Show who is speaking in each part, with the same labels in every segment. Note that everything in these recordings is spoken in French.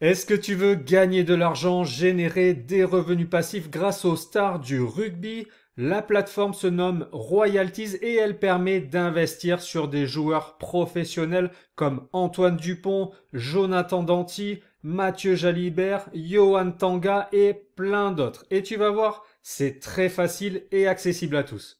Speaker 1: Est-ce que tu veux gagner de l'argent, générer des revenus passifs grâce aux stars du rugby La plateforme se nomme Royalties et elle permet d'investir sur des joueurs professionnels comme Antoine Dupont, Jonathan Danti, Mathieu Jalibert, Johan Tanga et plein d'autres. Et tu vas voir, c'est très facile et accessible à tous.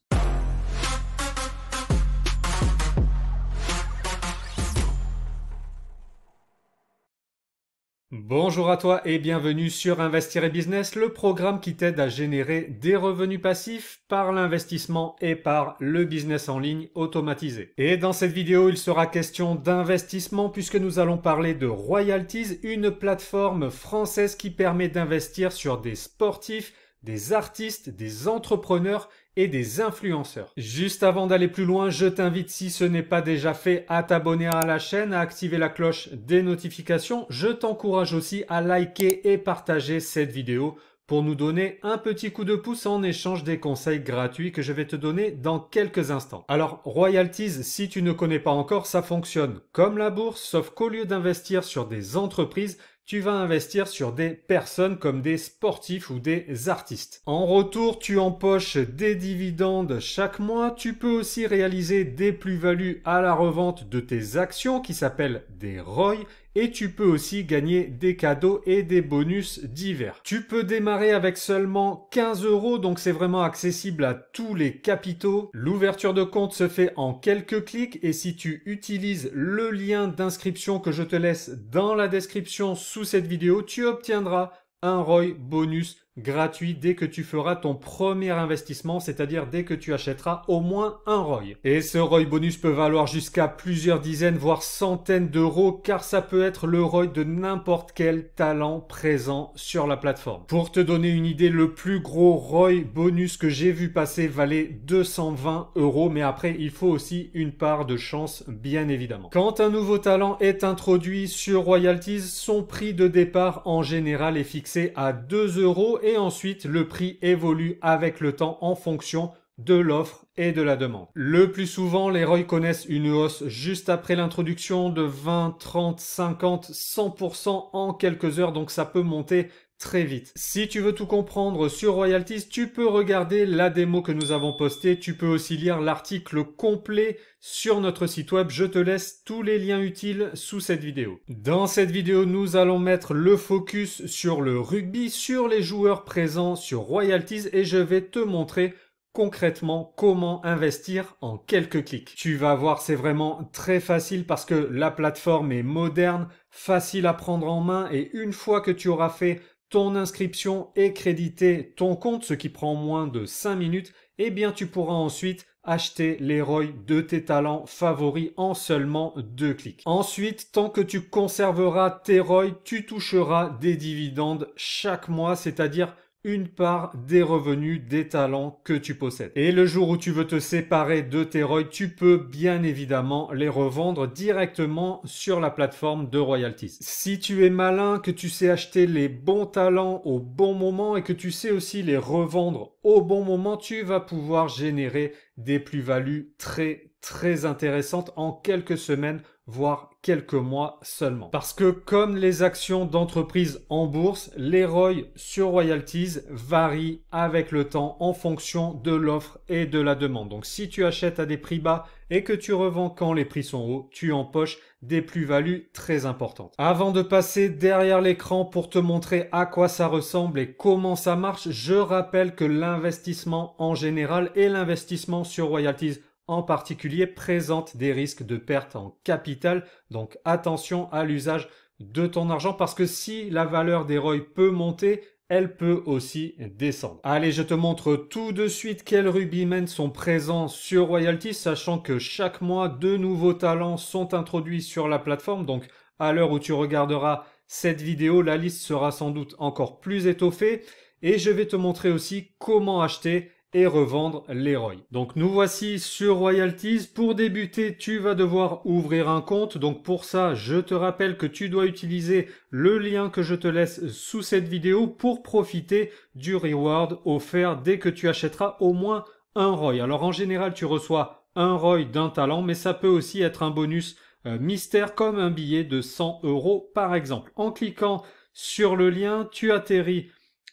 Speaker 1: Bonjour à toi et bienvenue sur Investir et Business, le programme qui t'aide à générer des revenus passifs par l'investissement et par le business en ligne automatisé. Et dans cette vidéo, il sera question d'investissement puisque nous allons parler de Royalties, une plateforme française qui permet d'investir sur des sportifs des artistes, des entrepreneurs et des influenceurs. Juste avant d'aller plus loin, je t'invite, si ce n'est pas déjà fait, à t'abonner à la chaîne, à activer la cloche des notifications. Je t'encourage aussi à liker et partager cette vidéo pour nous donner un petit coup de pouce en échange des conseils gratuits que je vais te donner dans quelques instants. Alors, royalties, si tu ne connais pas encore, ça fonctionne comme la bourse, sauf qu'au lieu d'investir sur des entreprises, tu vas investir sur des personnes comme des sportifs ou des artistes. En retour, tu empoches des dividendes chaque mois. Tu peux aussi réaliser des plus-values à la revente de tes actions qui s'appellent des ROI et tu peux aussi gagner des cadeaux et des bonus divers. Tu peux démarrer avec seulement 15 euros, donc c'est vraiment accessible à tous les capitaux. L'ouverture de compte se fait en quelques clics et si tu utilises le lien d'inscription que je te laisse dans la description sous cette vidéo, tu obtiendras un ROI bonus gratuit dès que tu feras ton premier investissement, c'est-à-dire dès que tu achèteras au moins un ROI. Et ce ROI bonus peut valoir jusqu'à plusieurs dizaines, voire centaines d'euros, car ça peut être le ROI de n'importe quel talent présent sur la plateforme. Pour te donner une idée, le plus gros ROI bonus que j'ai vu passer valait 220 euros, mais après, il faut aussi une part de chance, bien évidemment. Quand un nouveau talent est introduit sur Royalties, son prix de départ en général est fixé à 2 euros et ensuite le prix évolue avec le temps en fonction de l'offre et de la demande. Le plus souvent, les ROI connaissent une hausse juste après l'introduction de 20, 30, 50, 100% en quelques heures, donc ça peut monter très vite. Si tu veux tout comprendre sur Royalties, tu peux regarder la démo que nous avons postée. Tu peux aussi lire l'article complet sur notre site web. Je te laisse tous les liens utiles sous cette vidéo. Dans cette vidéo, nous allons mettre le focus sur le rugby, sur les joueurs présents sur Royalties et je vais te montrer concrètement comment investir en quelques clics. Tu vas voir, c'est vraiment très facile parce que la plateforme est moderne, facile à prendre en main et une fois que tu auras fait ton inscription est créditer ton compte, ce qui prend moins de 5 minutes, eh bien tu pourras ensuite acheter les ROI de tes talents favoris en seulement deux clics. Ensuite, tant que tu conserveras tes ROI, tu toucheras des dividendes chaque mois, c'est-à-dire une part des revenus, des talents que tu possèdes. Et le jour où tu veux te séparer de tes royalties, tu peux bien évidemment les revendre directement sur la plateforme de royalties. Si tu es malin, que tu sais acheter les bons talents au bon moment et que tu sais aussi les revendre au bon moment, tu vas pouvoir générer des plus-values très très intéressantes en quelques semaines voire quelques mois seulement. Parce que comme les actions d'entreprise en bourse, les ROI sur royalties varient avec le temps en fonction de l'offre et de la demande. Donc si tu achètes à des prix bas et que tu revends quand les prix sont hauts, tu empoches des plus-values très importantes. Avant de passer derrière l'écran pour te montrer à quoi ça ressemble et comment ça marche, je rappelle que l'investissement en général et l'investissement sur royalties en particulier présente des risques de perte en capital. Donc attention à l'usage de ton argent parce que si la valeur des ROY peut monter, elle peut aussi descendre. Allez, je te montre tout de suite quels rubimens sont présents sur Royalty, sachant que chaque mois, de nouveaux talents sont introduits sur la plateforme. Donc, à l'heure où tu regarderas cette vidéo, la liste sera sans doute encore plus étoffée. Et je vais te montrer aussi comment acheter et revendre les roy Donc nous voici sur Royalties. Pour débuter, tu vas devoir ouvrir un compte. Donc pour ça, je te rappelle que tu dois utiliser le lien que je te laisse sous cette vidéo pour profiter du reward offert dès que tu achèteras au moins un Roy. Alors en général, tu reçois un Roy d'un talent, mais ça peut aussi être un bonus euh, mystère comme un billet de 100 euros par exemple. En cliquant sur le lien, tu atterris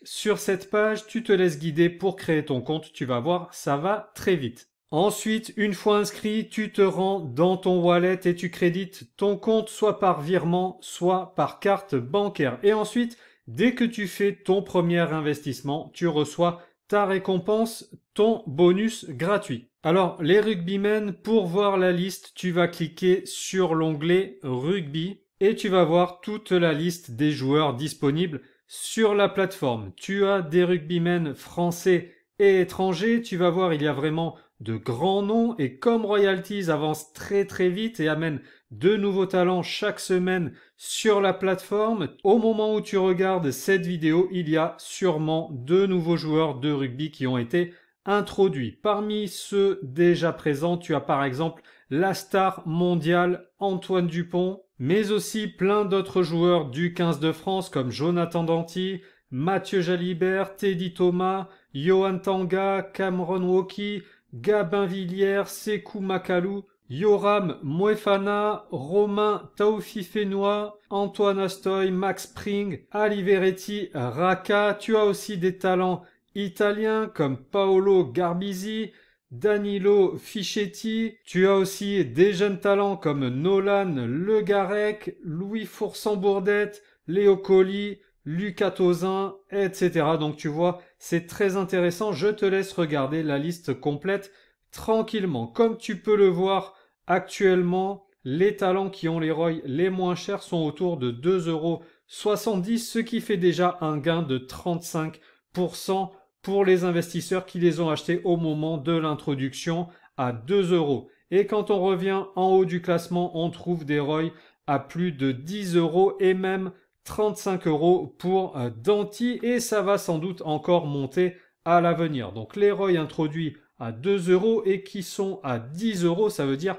Speaker 1: sur cette page, tu te laisses guider pour créer ton compte. Tu vas voir, ça va très vite. Ensuite, une fois inscrit, tu te rends dans ton wallet et tu crédites ton compte soit par virement, soit par carte bancaire. Et ensuite, dès que tu fais ton premier investissement, tu reçois ta récompense, ton bonus gratuit. Alors, les rugbymen, pour voir la liste, tu vas cliquer sur l'onglet rugby et tu vas voir toute la liste des joueurs disponibles sur la plateforme, tu as des rugbymen français et étrangers. Tu vas voir, il y a vraiment de grands noms et comme Royalties avance très très vite et amène de nouveaux talents chaque semaine sur la plateforme, au moment où tu regardes cette vidéo, il y a sûrement de nouveaux joueurs de rugby qui ont été introduits. Parmi ceux déjà présents, tu as par exemple la star mondiale Antoine Dupont, mais aussi plein d'autres joueurs du 15 de France comme Jonathan Danti, Mathieu Jalibert, Teddy Thomas, Johan Tanga, Cameron Woki, Gabin Villiers, Sekou Makalou, Yoram Moefana, Romain Taoufi Antoine Astoy, Max Spring, Ali Veretti, Raka. Tu as aussi des talents italiens comme Paolo Garbisi, Danilo Fichetti. Tu as aussi des jeunes talents comme Nolan Legarec, Louis Foursan-Bourdette, Léo Colli, Lucas etc. Donc tu vois, c'est très intéressant. Je te laisse regarder la liste complète tranquillement. Comme tu peux le voir actuellement, les talents qui ont les Roy les moins chers sont autour de 2,70 euros, ce qui fait déjà un gain de 35% pour les investisseurs qui les ont achetés au moment de l'introduction à 2 euros. Et quand on revient en haut du classement, on trouve des ROI à plus de 10 euros et même 35 euros pour euh, Danti et ça va sans doute encore monter à l'avenir. Donc les ROI introduits à 2 euros et qui sont à 10 euros, ça veut dire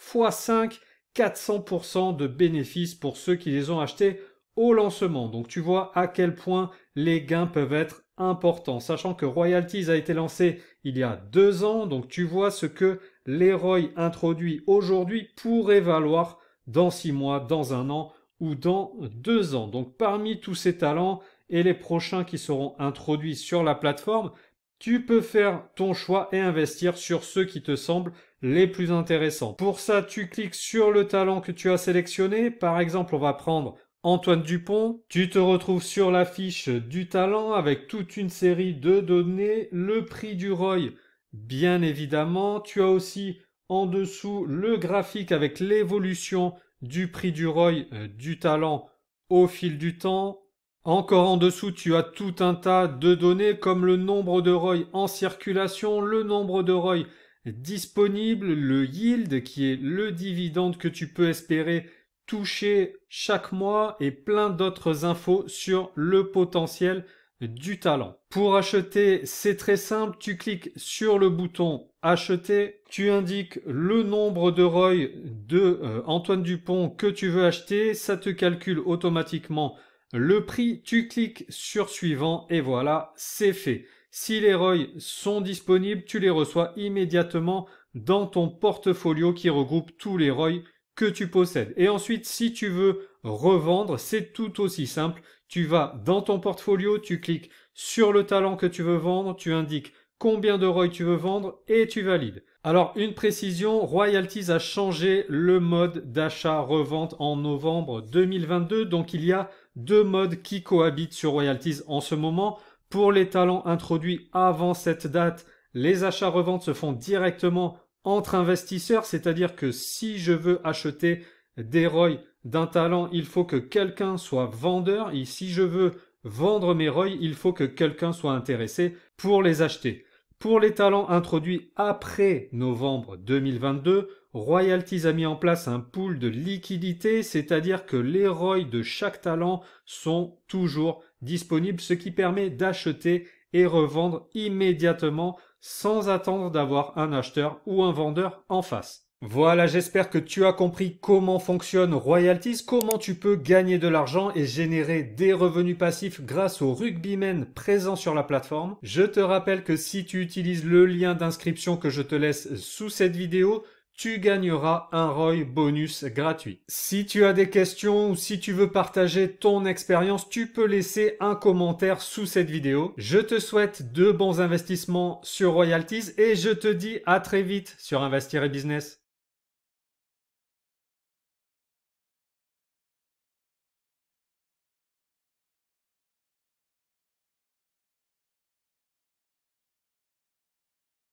Speaker 1: x5, 400% de bénéfices pour ceux qui les ont achetés au lancement. Donc tu vois à quel point les gains peuvent être important, sachant que Royalties a été lancé il y a deux ans, donc tu vois ce que roy introduit aujourd'hui pourrait valoir dans six mois, dans un an ou dans deux ans. Donc parmi tous ces talents et les prochains qui seront introduits sur la plateforme, tu peux faire ton choix et investir sur ceux qui te semblent les plus intéressants. Pour ça, tu cliques sur le talent que tu as sélectionné. Par exemple, on va prendre Antoine Dupont, tu te retrouves sur l'affiche du talent avec toute une série de données, le prix du Roy, bien évidemment, tu as aussi en dessous le graphique avec l'évolution du prix du Roy euh, du talent au fil du temps. Encore en dessous, tu as tout un tas de données comme le nombre de Roy en circulation, le nombre de Roy disponible, le yield qui est le dividende que tu peux espérer toucher chaque mois et plein d'autres infos sur le potentiel du talent. Pour acheter, c'est très simple, tu cliques sur le bouton acheter, tu indiques le nombre de Roy de euh, Antoine Dupont que tu veux acheter, ça te calcule automatiquement le prix, tu cliques sur suivant et voilà, c'est fait. Si les Roy sont disponibles, tu les reçois immédiatement dans ton portfolio qui regroupe tous les Roy que tu possèdes. Et ensuite, si tu veux revendre, c'est tout aussi simple. Tu vas dans ton portfolio, tu cliques sur le talent que tu veux vendre, tu indiques combien de royalties tu veux vendre et tu valides. Alors une précision, Royalties a changé le mode d'achat-revente en novembre 2022, donc il y a deux modes qui cohabitent sur Royalties en ce moment. Pour les talents introduits avant cette date, les achats-reventes se font directement entre investisseurs, c'est-à-dire que si je veux acheter des ROI d'un talent, il faut que quelqu'un soit vendeur, et si je veux vendre mes ROI, il faut que quelqu'un soit intéressé pour les acheter. Pour les talents introduits après novembre 2022, Royalties a mis en place un pool de liquidité, c'est-à-dire que les ROI de chaque talent sont toujours disponibles, ce qui permet d'acheter et revendre immédiatement sans attendre d'avoir un acheteur ou un vendeur en face. Voilà, j'espère que tu as compris comment fonctionne Royalties, comment tu peux gagner de l'argent et générer des revenus passifs grâce aux rugbymen présents sur la plateforme. Je te rappelle que si tu utilises le lien d'inscription que je te laisse sous cette vidéo, tu gagneras un ROI bonus gratuit. Si tu as des questions ou si tu veux partager ton expérience, tu peux laisser un commentaire sous cette vidéo. Je te souhaite de bons investissements sur Royalties et je te dis à très vite sur Investir et Business.